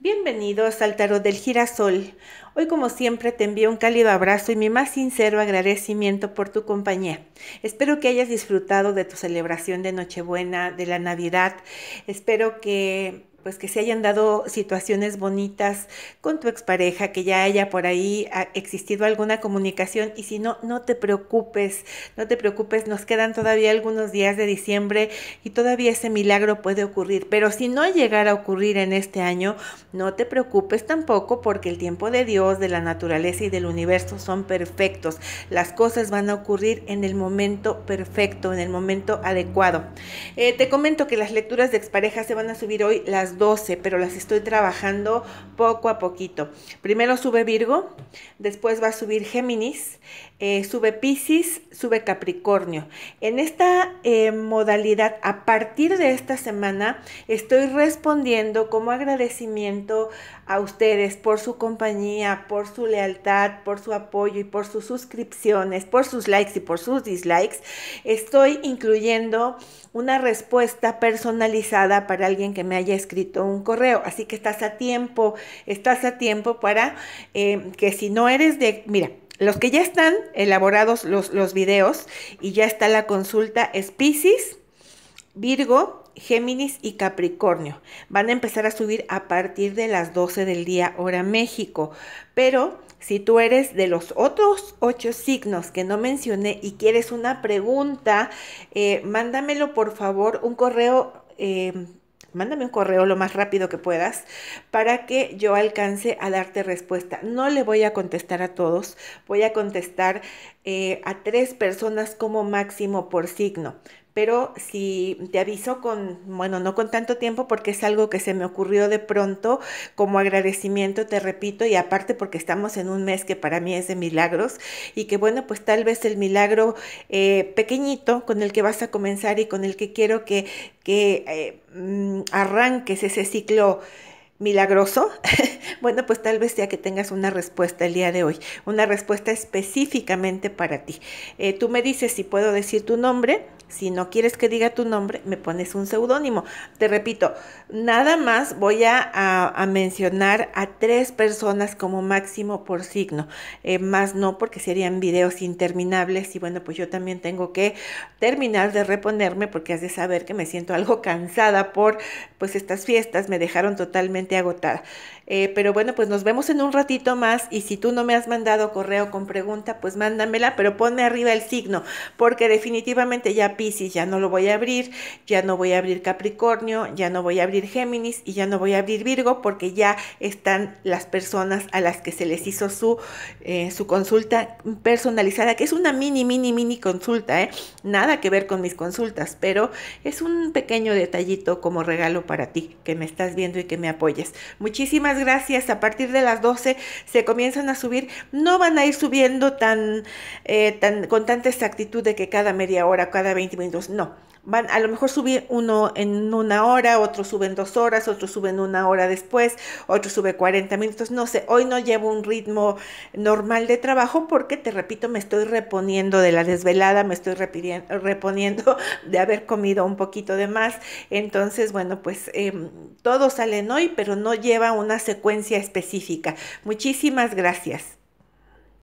Bienvenidos al Tarot del Girasol. Hoy como siempre te envío un cálido abrazo y mi más sincero agradecimiento por tu compañía. Espero que hayas disfrutado de tu celebración de Nochebuena, de la Navidad. Espero que pues que se hayan dado situaciones bonitas con tu expareja, que ya haya por ahí ah, existido alguna comunicación y si no, no te preocupes, no te preocupes, nos quedan todavía algunos días de diciembre y todavía ese milagro puede ocurrir, pero si no llegara a ocurrir en este año, no te preocupes tampoco porque el tiempo de Dios, de la naturaleza y del universo son perfectos, las cosas van a ocurrir en el momento perfecto, en el momento adecuado. Eh, te comento que las lecturas de expareja se van a subir hoy las 12, pero las estoy trabajando poco a poquito. Primero sube Virgo, después va a subir Géminis, eh, sube Pisces, sube Capricornio. En esta eh, modalidad, a partir de esta semana, estoy respondiendo como agradecimiento a ustedes por su compañía, por su lealtad, por su apoyo y por sus suscripciones, por sus likes y por sus dislikes. Estoy incluyendo una respuesta personalizada para alguien que me haya escrito un correo. Así que estás a tiempo, estás a tiempo para eh, que si no eres de, mira, los que ya están elaborados los, los videos y ya está la consulta es Virgo, Géminis y Capricornio. Van a empezar a subir a partir de las 12 del día hora México. Pero si tú eres de los otros ocho signos que no mencioné y quieres una pregunta, eh, mándamelo por favor un correo. Eh, mándame un correo lo más rápido que puedas para que yo alcance a darte respuesta. No le voy a contestar a todos, voy a contestar eh, a tres personas como máximo por signo, pero si te aviso con, bueno, no con tanto tiempo porque es algo que se me ocurrió de pronto como agradecimiento, te repito, y aparte porque estamos en un mes que para mí es de milagros y que bueno, pues tal vez el milagro eh, pequeñito con el que vas a comenzar y con el que quiero que, eh, mm, arranques ese ciclo milagroso, bueno, pues tal vez sea que tengas una respuesta el día de hoy, una respuesta específicamente para ti. Eh, tú me dices si puedo decir tu nombre si no quieres que diga tu nombre, me pones un seudónimo. Te repito, nada más voy a, mencionar a tres personas como máximo por signo. Eh, más no porque serían videos interminables y bueno, pues yo también tengo que terminar de reponerme porque has de saber que me siento algo cansada por pues estas fiestas, me dejaron totalmente agotada. Eh, pero bueno, pues nos vemos en un ratito más y si tú no me has mandado correo con pregunta, pues mándamela, pero ponme arriba el signo porque definitivamente ya Pisces, ya no lo voy a abrir, ya no voy a abrir Capricornio, ya no voy a abrir Géminis y ya no voy a abrir Virgo porque ya están las personas a las que se les hizo su, eh, su consulta personalizada, que es una mini, mini, mini consulta, ¿eh? nada que ver con mis consultas, pero es un pequeño detallito como regalo para ti que me estás viendo y que me apoyes. Muchísimas gracias. A partir de las 12 se comienzan a subir. No van a ir subiendo tan, eh, tan con tanta exactitud de que cada media hora, cada 20 no. Van, a lo mejor sube uno en una hora, otro sube en dos horas, otro sube en una hora después, otro sube 40 minutos, no sé, hoy no llevo un ritmo normal de trabajo porque, te repito, me estoy reponiendo de la desvelada, me estoy reponiendo de haber comido un poquito de más, entonces, bueno, pues em, todo todos salen hoy, pero no lleva una secuencia específica. Muchísimas gracias.